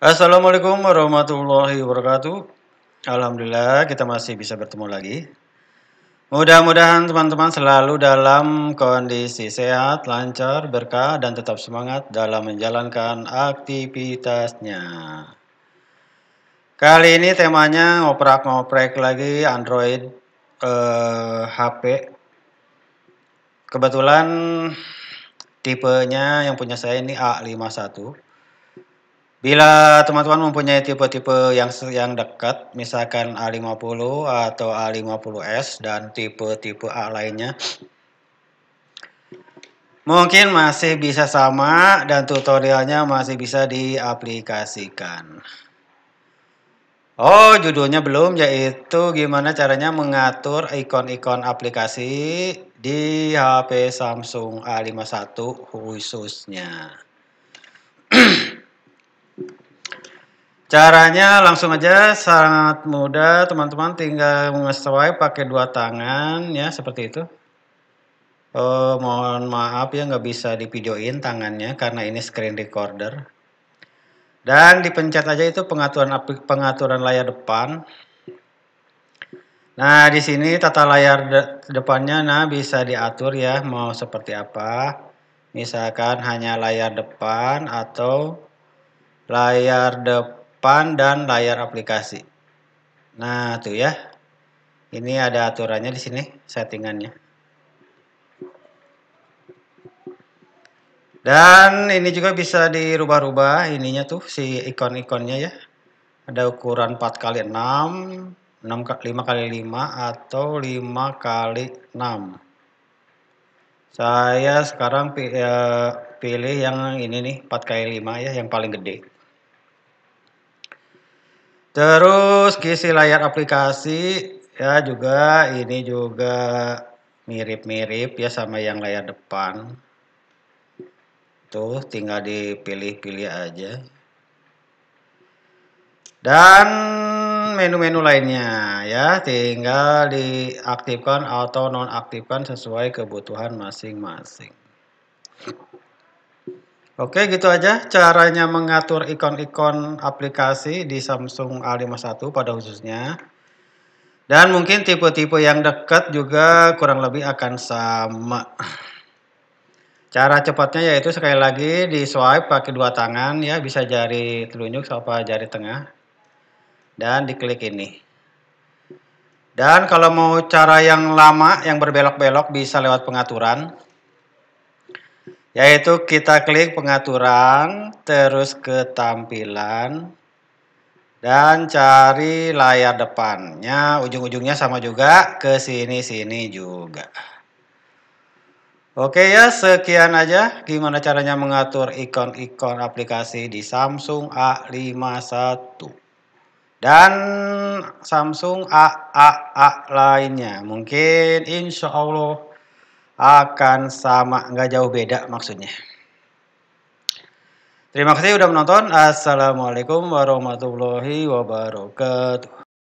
Assalamualaikum warahmatullahi wabarakatuh. Alhamdulillah kita masih bisa bertemu lagi. Mudah-mudahan teman-teman selalu dalam kondisi sehat, lancar, berkah, dan tetap semangat dalam menjalankan aktivitasnya. Kali ini temanya ngoprak-ngoprek lagi Android eh, HP. Kebetulan tipenya yang punya saya ini A51 Bila teman-teman mempunyai tipe-tipe yang yang dekat, misalkan A50 atau A50S dan tipe-tipe A lainnya, mungkin masih bisa sama dan tutorialnya masih bisa diaplikasikan. Oh, judulnya belum, yaitu gimana caranya mengatur ikon-ikon aplikasi di HP Samsung A51 khususnya. Caranya langsung aja sangat mudah teman-teman tinggal nge-swipe pakai dua tangan ya seperti itu. Oh, mohon maaf ya nggak bisa divideoin tangannya karena ini screen recorder. Dan dipencet aja itu pengaturan pengaturan layar depan. Nah, di sini tata layar de depannya nah bisa diatur ya mau seperti apa. Misalkan hanya layar depan atau layar depan pan, dan layar aplikasi. Nah, tuh ya. Ini ada aturannya di sini, settingannya. Dan ini juga bisa dirubah-rubah ininya tuh si ikon-ikonnya ya. Ada ukuran 4 x 6, 6 5 x 5 atau 5 x 6. Saya sekarang eh, pilih yang ini nih 4 x 5 ya yang paling gede. Terus kisi layar aplikasi ya juga ini juga mirip-mirip ya sama yang layar depan. Tuh tinggal dipilih-pilih aja. Dan menu-menu lainnya ya tinggal diaktifkan atau nonaktifkan sesuai kebutuhan masing-masing. Oke, gitu aja caranya mengatur ikon-ikon aplikasi di Samsung A51 pada khususnya. Dan mungkin tipe-tipe yang dekat juga kurang lebih akan sama. Cara cepatnya yaitu sekali lagi di swipe pakai dua tangan ya, bisa jari telunjuk sama jari tengah. Dan diklik ini. Dan kalau mau cara yang lama, yang berbelok-belok bisa lewat pengaturan yaitu kita klik pengaturan terus ke tampilan dan cari layar depannya ujung-ujungnya sama juga ke sini-sini juga Oke ya sekian aja gimana caranya mengatur ikon-ikon aplikasi di Samsung A51 dan Samsung AAA lainnya mungkin insya Allah akan sama, nggak jauh beda maksudnya. Terima kasih sudah menonton. Assalamualaikum warahmatullahi wabarakatuh.